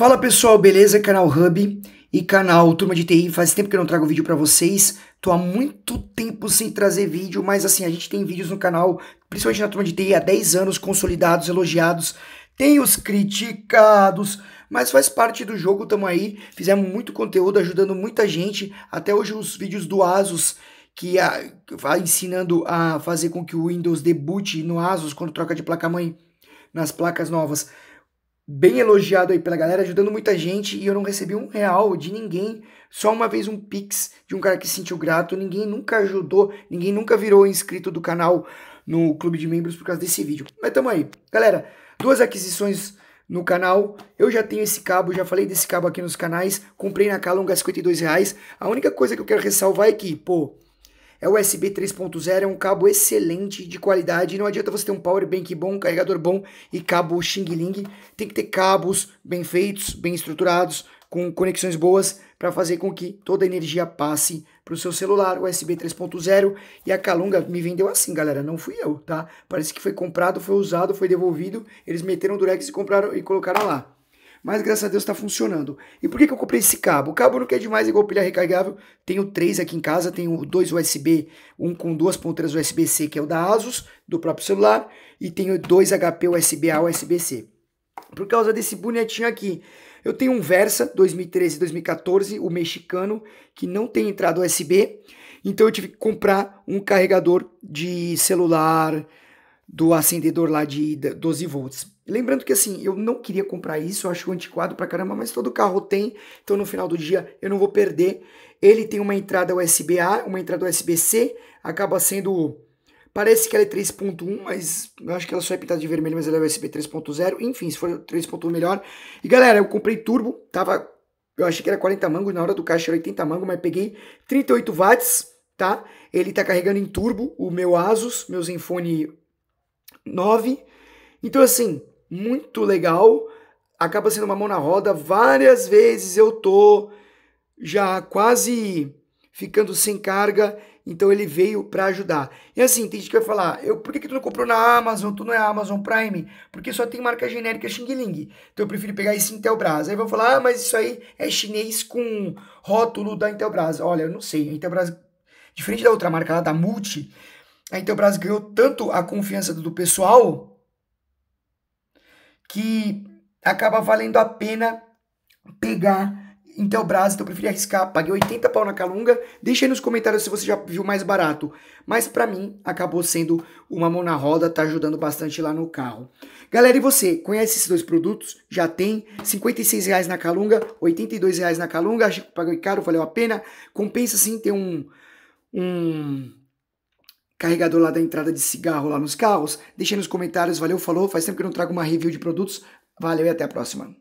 Fala pessoal, beleza? Canal Hub e canal Turma de TI. Faz tempo que eu não trago vídeo para vocês. Tô há muito tempo sem trazer vídeo, mas assim, a gente tem vídeos no canal, principalmente na Turma de TI, há 10 anos, consolidados, elogiados. Tem os criticados, mas faz parte do jogo, tamo aí. Fizemos muito conteúdo, ajudando muita gente. Até hoje os vídeos do Asus que vai ensinando a fazer com que o Windows debute no Asus quando troca de placa-mãe nas placas novas bem elogiado aí pela galera, ajudando muita gente e eu não recebi um real de ninguém. Só uma vez um pix de um cara que se sentiu grato. Ninguém nunca ajudou, ninguém nunca virou inscrito do canal no clube de membros por causa desse vídeo. Mas tamo aí. Galera, duas aquisições no canal. Eu já tenho esse cabo, já falei desse cabo aqui nos canais. Comprei na Calunga 52 reais. A única coisa que eu quero ressalvar é que, pô, é USB 3.0, é um cabo excelente de qualidade. Não adianta você ter um power bank bom, carregador bom e cabo Xing Ling. Tem que ter cabos bem feitos, bem estruturados, com conexões boas para fazer com que toda a energia passe para o seu celular USB 3.0 e a Calunga me vendeu assim, galera, não fui eu, tá? Parece que foi comprado, foi usado, foi devolvido, eles meteram o Durex e compraram e colocaram lá. Mas graças a Deus está funcionando. E por que, que eu comprei esse cabo? O cabo não quer demais igual pilha recarregável. Tenho três aqui em casa, tenho dois USB, um com duas ponteiras USB-C, que é o da ASUS, do próprio celular, e tenho dois HP USB-A USB-C. Por causa desse bonetinho aqui. Eu tenho um Versa 2013 2014, o mexicano, que não tem entrada USB. Então eu tive que comprar um carregador de celular do acendedor lá de 12 volts Lembrando que assim, eu não queria comprar isso, eu acho antiquado pra caramba, mas todo carro tem, então no final do dia eu não vou perder. Ele tem uma entrada USB-A, uma entrada USB-C, acaba sendo. Parece que ela é 3.1, mas eu acho que ela só é pintada de vermelho, mas ela é USB 3.0. Enfim, se for 3.1 melhor. E galera, eu comprei turbo, tava. Eu achei que era 40 mangos, na hora do caixa era 80 mangos, mas peguei 38 watts, tá? Ele tá carregando em turbo o meu Asus, meu Zenfone 9. Então assim, muito legal, acaba sendo uma mão na roda. Várias vezes eu tô já quase ficando sem carga, então ele veio para ajudar. E assim, tem gente que vai falar, eu, por que, que tu não comprou na Amazon, tu não é Amazon Prime? Porque só tem marca genérica Xing Ling, então eu prefiro pegar esse Intelbras. Aí vão falar, ah, mas isso aí é chinês com rótulo da Intelbras. Olha, eu não sei, a Intelbras, diferente da outra marca lá, da Multi, a Intelbras ganhou tanto a confiança do pessoal que acaba valendo a pena pegar Intelbras, então eu preferi arriscar, paguei 80 pau na Calunga, deixa aí nos comentários se você já viu mais barato, mas para mim acabou sendo uma mão na roda, tá ajudando bastante lá no carro. Galera, e você, conhece esses dois produtos? Já tem, 56 reais na Calunga, 82 reais na Calunga, achei que paguei caro, valeu a pena, compensa sim ter um, um carregador lá da entrada de cigarro lá nos carros. Deixe nos comentários, valeu, falou. Faz tempo que eu não trago uma review de produtos. Valeu e até a próxima.